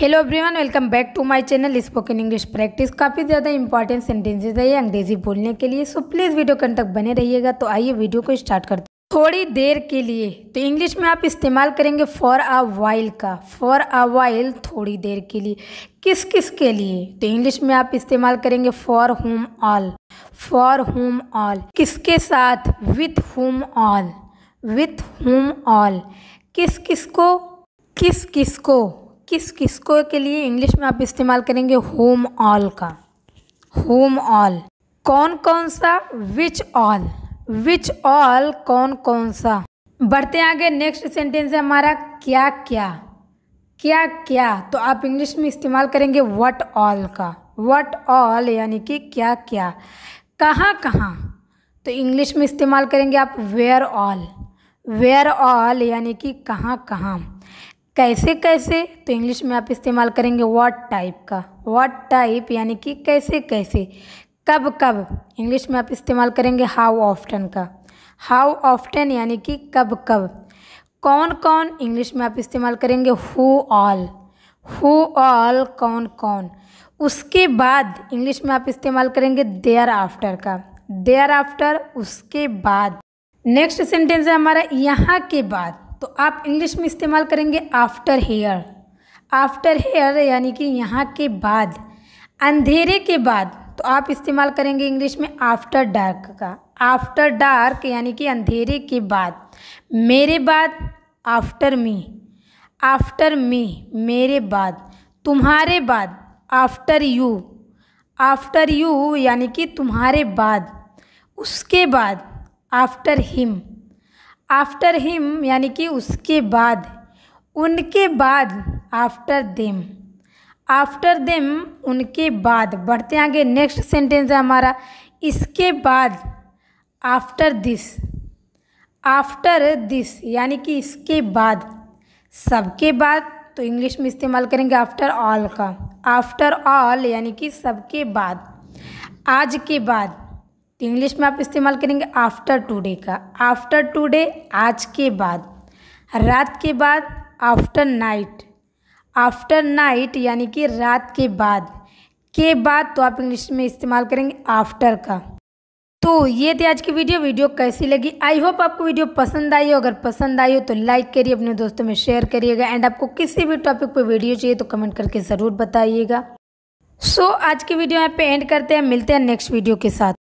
hello everyone welcome back to my channel spoken English practice काफ़ी ज़्यादा important sentences है अंग्रेजी बोलने के लिए सो प्लीज़ वीडियो कल तक बने रहिएगा तो आइए वीडियो को स्टार्ट करते थोड़ी देर के लिए तो इंग्लिश में आप इस्तेमाल करेंगे फॉर आ वाइल का फॉर आ वाइल थोड़ी देर के लिए किस किस के लिए तो इंग्लिश में आप इस्तेमाल करेंगे for whom all for whom all किसके साथ with whom all with whom all किस किस को किस किस को किस किस को के लिए इंग्लिश में आप इस्तेमाल करेंगे होम ऑल का होम ऑल कौन कौन सा विच ऑल विच ऑल कौन कौन सा बढ़ते आगे नेक्स्ट सेंटेंस है हमारा क्या क्या क्या क्या तो आप इंग्लिश में इस्तेमाल करेंगे वट ऑल का वट ऑल यानी कि क्या क्या कहाँ कहाँ तो इंग्लिश में इस्तेमाल करेंगे आप वेयर ऑल वेयर ऑल यानी कि कहाँ कहाँ कैसे कैसे तो इंग्लिश में आप इस्तेमाल करेंगे व्हाट टाइप का व्हाट टाइप यानी कि कैसे कैसे कब कब इंग्लिश में आप इस्तेमाल करेंगे हाउ ऑफ्टन का हाउ ऑफ्टन यानी कि कब कब कौन कौन इंग्लिश में आप इस्तेमाल करेंगे हु ऑल हु ऑल कौन कौन उसके बाद इंग्लिश में आप इस्तेमाल करेंगे देयर आफ्टर का देयर आफ्टर उसके बाद नेक्स्ट सेंटेंस है हमारा यहाँ के बाद तो आप इंग्लिश में इस्तेमाल करेंगे आफ्टर हेयर आफ्टर हेयर यानी कि यहाँ के बाद अंधेरे के बाद तो आप इस्तेमाल करेंगे इंग्लिश में आफ्टर डार्क का आफ्टर डार्क यानी कि अंधेरे के बाद मेरे बाद आफ्टर मी आफ्टर मी मेरे बाद तुम्हारे बाद आफ्टर यू आफ्टर यू यानी कि तुम्हारे बाद उसके बाद आफ्टर हिम आफ्टर हिम यानी कि उसके बाद उनके बाद आफ्टर देम आफ्टर देम उनके बाद बढ़ते आगे नेक्स्ट सेंटेंस है हमारा इसके बाद आफ्टर दिस आफ्टर दिस यानी कि इसके बाद सबके बाद तो इंग्लिश में इस्तेमाल करेंगे आफ्टर ऑल का आफ्टर ऑल यानी कि सबके बाद आज के बाद तो इंग्लिश में आप इस्तेमाल करेंगे आफ्टर टुडे का आफ्टर टुडे आज के बाद रात के बाद आफ्टर नाइट आफ्टर नाइट यानी कि रात के बाद के बाद तो आप इंग्लिश में इस्तेमाल करेंगे आफ्टर का तो ये थी आज की वीडियो वीडियो कैसी लगी आई होप आपको वीडियो पसंद आई हो अगर पसंद आई हो तो लाइक करिए अपने दोस्तों में शेयर करिएगा एंड आपको किसी भी टॉपिक पर वीडियो चाहिए तो कमेंट करके ज़रूर बताइएगा सो so, आज की वीडियो यहाँ पे एंड करते हैं मिलते हैं नेक्स्ट वीडियो के साथ